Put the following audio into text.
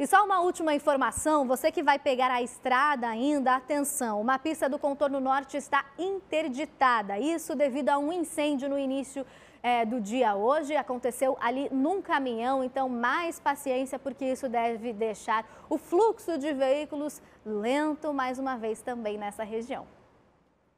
E só uma última informação, você que vai pegar a estrada ainda, atenção, uma pista do contorno norte está interditada, isso devido a um incêndio no início é, do dia hoje, aconteceu ali num caminhão, então mais paciência porque isso deve deixar o fluxo de veículos lento mais uma vez também nessa região.